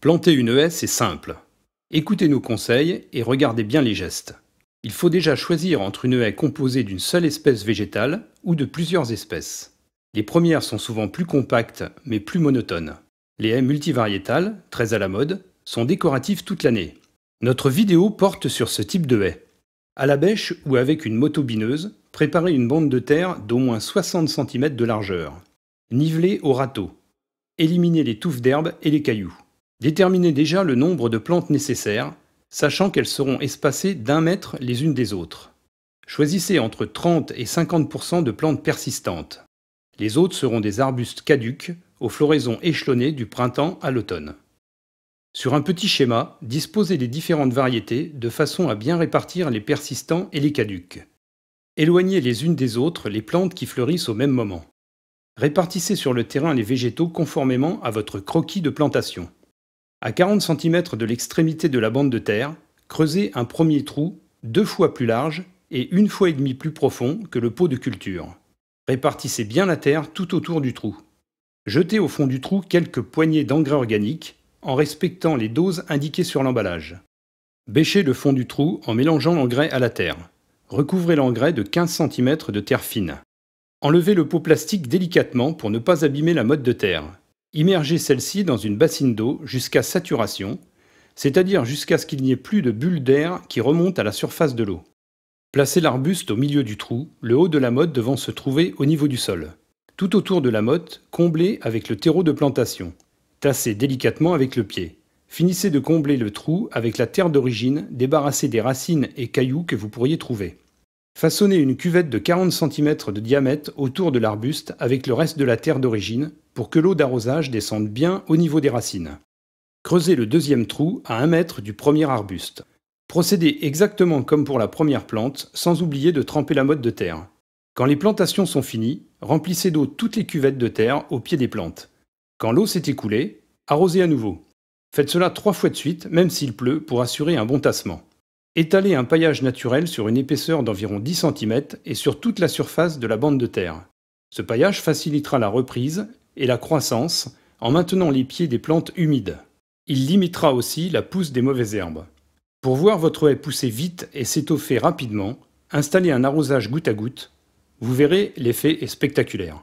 Planter une haie, c'est simple. Écoutez nos conseils et regardez bien les gestes. Il faut déjà choisir entre une haie composée d'une seule espèce végétale ou de plusieurs espèces. Les premières sont souvent plus compactes mais plus monotones. Les haies multivariétales, très à la mode, sont décoratives toute l'année. Notre vidéo porte sur ce type de haie. À la bêche ou avec une motobineuse, préparez une bande de terre d'au moins 60 cm de largeur. Nivelez au râteau. Éliminez les touffes d'herbe et les cailloux. Déterminez déjà le nombre de plantes nécessaires, sachant qu'elles seront espacées d'un mètre les unes des autres. Choisissez entre 30 et 50 de plantes persistantes. Les autres seront des arbustes caduques aux floraisons échelonnées du printemps à l'automne. Sur un petit schéma, disposez les différentes variétés de façon à bien répartir les persistants et les caduques. Éloignez les unes des autres les plantes qui fleurissent au même moment. Répartissez sur le terrain les végétaux conformément à votre croquis de plantation. À 40 cm de l'extrémité de la bande de terre, creusez un premier trou deux fois plus large et une fois et demie plus profond que le pot de culture. Répartissez bien la terre tout autour du trou. Jetez au fond du trou quelques poignées d'engrais organique en respectant les doses indiquées sur l'emballage. Bêchez le fond du trou en mélangeant l'engrais à la terre. Recouvrez l'engrais de 15 cm de terre fine. Enlevez le pot plastique délicatement pour ne pas abîmer la mode de terre. Immergez celle-ci dans une bassine d'eau jusqu'à saturation, c'est-à-dire jusqu'à ce qu'il n'y ait plus de bulles d'air qui remontent à la surface de l'eau. Placez l'arbuste au milieu du trou, le haut de la motte devant se trouver au niveau du sol. Tout autour de la motte, comblez avec le terreau de plantation. Tassez délicatement avec le pied. Finissez de combler le trou avec la terre d'origine, débarrassée des racines et cailloux que vous pourriez trouver. Façonnez une cuvette de 40 cm de diamètre autour de l'arbuste avec le reste de la terre d'origine, pour que l'eau d'arrosage descende bien au niveau des racines. Creusez le deuxième trou à 1 mètre du premier arbuste. Procédez exactement comme pour la première plante, sans oublier de tremper la mode de terre. Quand les plantations sont finies, remplissez d'eau toutes les cuvettes de terre au pied des plantes. Quand l'eau s'est écoulée, arrosez à nouveau. Faites cela trois fois de suite, même s'il pleut, pour assurer un bon tassement. Étalez un paillage naturel sur une épaisseur d'environ 10 cm et sur toute la surface de la bande de terre. Ce paillage facilitera la reprise et la croissance en maintenant les pieds des plantes humides. Il limitera aussi la pousse des mauvaises herbes. Pour voir votre haie pousser vite et s'étoffer rapidement, installez un arrosage goutte à goutte. Vous verrez, l'effet est spectaculaire.